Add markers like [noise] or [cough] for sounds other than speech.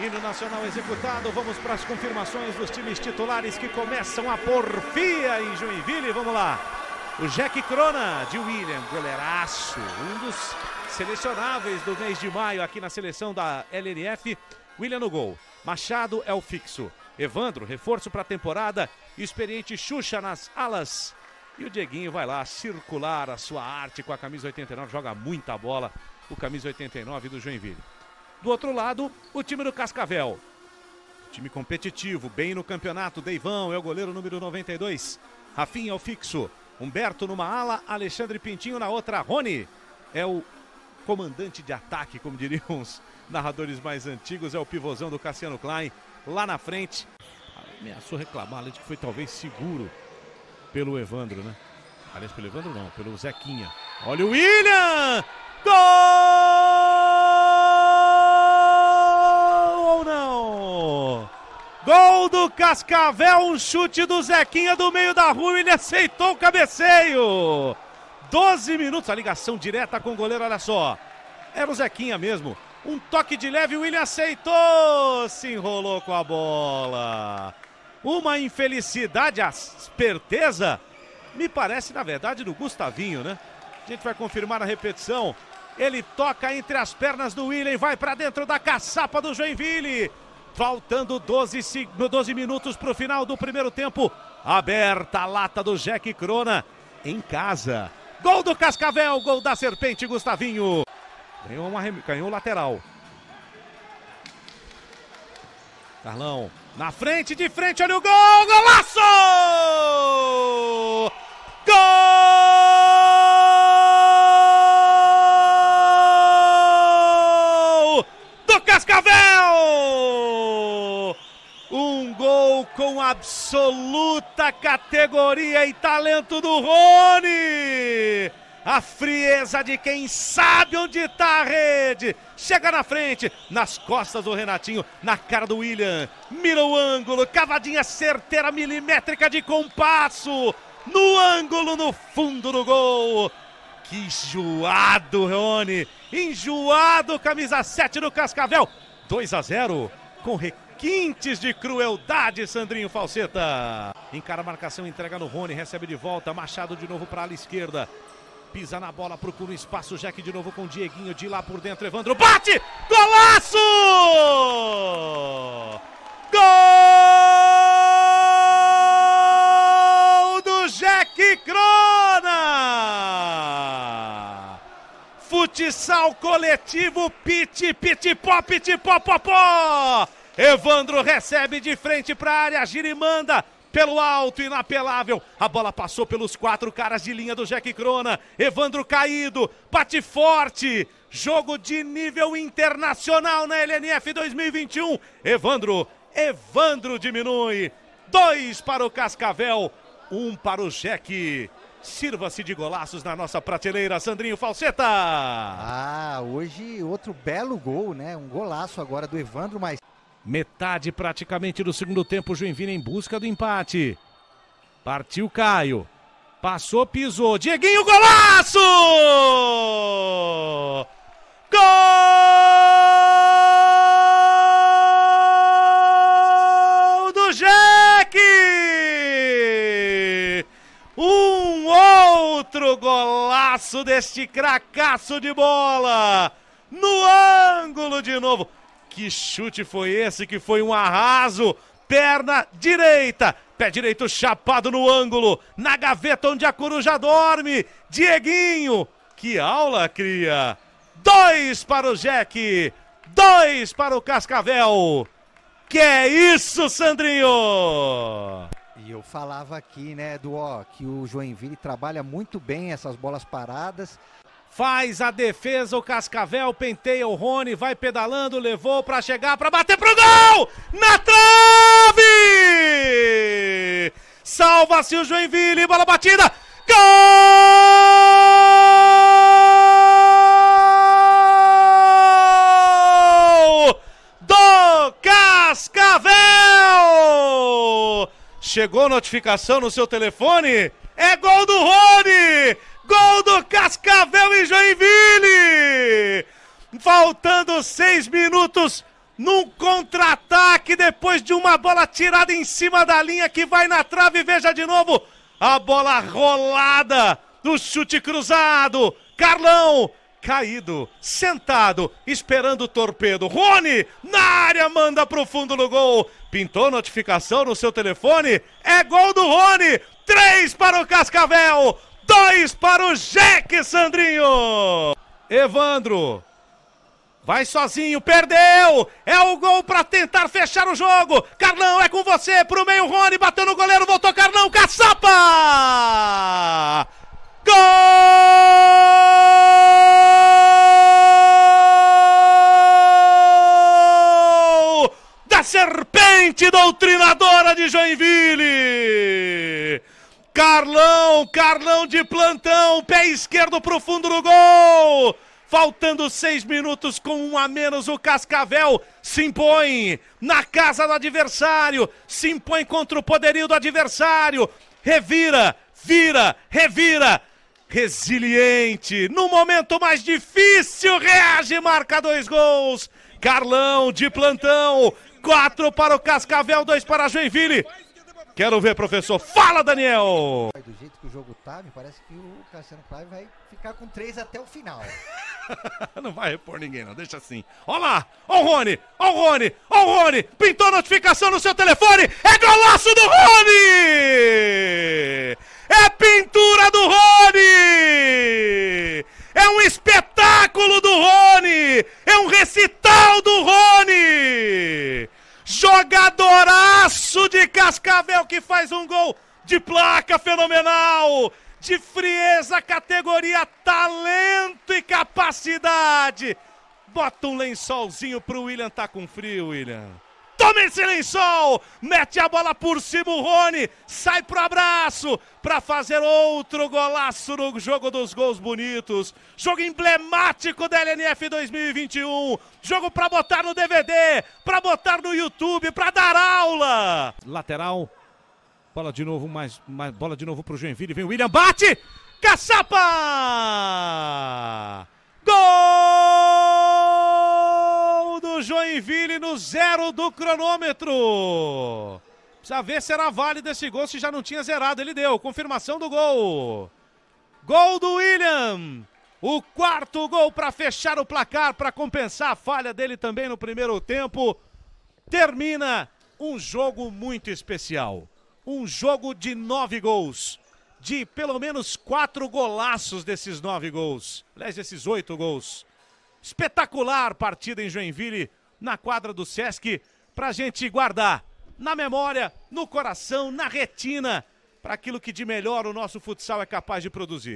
Hino nacional executado, vamos para as confirmações dos times titulares que começam a porfia em Joinville, vamos lá. O Jack Crona de William, goleiraço, um dos selecionáveis do mês de maio aqui na seleção da LNF. William no gol, Machado é o fixo, Evandro, reforço para a temporada, experiente Xuxa nas alas. E o Dieguinho vai lá circular a sua arte com a camisa 89, joga muita bola, o camisa 89 do Joinville. Do outro lado, o time do Cascavel. Time competitivo, bem no campeonato. Deivão é o goleiro número 92. Rafinha é o fixo. Humberto numa ala, Alexandre Pintinho na outra. Rony é o comandante de ataque, como diriam os narradores mais antigos. É o pivôzão do Cassiano Klein lá na frente. Ameaçou reclamar, ali de que foi talvez seguro pelo Evandro, né? Aliás, pelo Evandro não, pelo Zequinha. Olha o William! Gol! Gol do Cascavel, um chute do Zequinha do meio da rua, ele aceitou o cabeceio. 12 minutos, a ligação direta com o goleiro, olha só. Era o Zequinha mesmo. Um toque de leve, o William aceitou, se enrolou com a bola. Uma infelicidade, a esperteza, me parece, na verdade, do Gustavinho, né? A gente vai confirmar na repetição. Ele toca entre as pernas do William, vai para dentro da caçapa do Joinville. Faltando 12, 12 minutos para o final do primeiro tempo. Aberta a lata do Jack Crona em casa. Gol do Cascavel, gol da Serpente Gustavinho. Ganhou, uma, ganhou lateral. Carlão, na frente, de frente, olha o gol! Golaço! Gol! com absoluta categoria e talento do Rony. A frieza de quem sabe onde está a rede. Chega na frente, nas costas do Renatinho, na cara do William. Mira o ângulo, cavadinha certeira, milimétrica de compasso. No ângulo, no fundo do gol. Que enjoado, Rony. Enjoado, camisa 7 do Cascavel. 2 a 0 com recurso requintes de crueldade, Sandrinho Falseta. Encara a marcação, entrega no Rony, recebe de volta. Machado de novo para a ala esquerda. Pisa na bola, procura um espaço. Jack de novo com o Dieguinho de lá por dentro. Evandro bate! Golaço! Gol do Jack Crona! Futsal coletivo, pit, pit, pó, pit, pó, pó, pó! Evandro recebe de frente para a área, gira e manda pelo alto, inapelável. A bola passou pelos quatro caras de linha do Jack Crona. Evandro caído, bate forte. Jogo de nível internacional na LNF 2021. Evandro, Evandro diminui. Dois para o Cascavel, um para o Jack. Sirva-se de golaços na nossa prateleira, Sandrinho Falseta. Ah, hoje outro belo gol, né? Um golaço agora do Evandro, mas Metade praticamente do segundo tempo, Joinville em busca do empate. Partiu Caio. Passou, pisou. Dieguinho, golaço! Gol do Jack! Um outro golaço deste cracaço de bola! No ângulo de novo. Que chute foi esse que foi um arraso? Perna direita, pé direito chapado no ângulo, na gaveta onde a coruja dorme. Dieguinho, que aula cria! Dois para o Jack, dois para o Cascavel. Que é isso, Sandrinho? E eu falava aqui, né, do ó, que o Joinville trabalha muito bem essas bolas paradas. Faz a defesa o Cascavel, penteia o Rony, vai pedalando, levou para chegar, para bater pro gol! Na trave! Salva-se o Joinville, bola batida! Gol! Do Cascavel! Chegou notificação no seu telefone? É gol do Rony! Gol do Cascavel e Joinville! Faltando seis minutos num contra-ataque depois de uma bola tirada em cima da linha que vai na trave. Veja de novo a bola rolada do chute cruzado. Carlão caído, sentado, esperando o torpedo. Rony na área manda pro fundo do gol. Pintou notificação no seu telefone. É gol do Rony. Três para o Cascavel. Dois para o Jack Sandrinho. Evandro. Vai sozinho, perdeu! É o gol para tentar fechar o jogo. Carlão, é com você, pro meio Rony, bateu no goleiro, voltou Carlão, caçapa! Gol! Da serpente doutrinadora de Joinville! Carlão, Carlão de plantão, pé esquerdo pro fundo do gol. Faltando seis minutos com um a menos, o Cascavel se impõe na casa do adversário, se impõe contra o poderio do adversário, revira, vira, revira. Resiliente, no momento mais difícil, reage, marca dois gols. Carlão de plantão, quatro para o Cascavel, dois para Joinville. Quero ver, professor. Fala, Daniel! Do jeito que o jogo tá, me parece que o Cassiano Clay vai ficar com três até o final. [laughs] não vai repor ninguém, não. Deixa assim. Olá, lá! Ó o Rony! Ó o Rony! Ó o Rony! Pintou notificação no seu telefone! É golaço do Rony! É pintura do Rony! É um espetáculo do Rony! É um recital do Rony! Jogadorá! Cascavel é que faz um gol de placa fenomenal, de frieza, categoria, talento e capacidade. Bota um lençolzinho pro William, tá com frio, William. Toma esse lençol! Mete a bola por cima o Rony, sai pro abraço para fazer outro golaço no jogo dos gols bonitos. Jogo emblemático da LNF 2021. Jogo para botar no DVD, para botar no YouTube, para dar aula. Lateral. Bola de novo, mais, mais bola de novo pro Joinville, vem o William, bate! Caçapa! Gol! Joinville no zero do cronômetro. Precisa ver se era válido esse gol, se já não tinha zerado. Ele deu, confirmação do gol. Gol do William. O quarto gol para fechar o placar, para compensar a falha dele também no primeiro tempo. Termina um jogo muito especial. Um jogo de nove gols. De pelo menos quatro golaços desses nove gols. Aliás, desses oito gols. Espetacular partida em Joinville, na quadra do Sesc, a gente guardar na memória, no coração, na retina, para aquilo que de melhor o nosso futsal é capaz de produzir.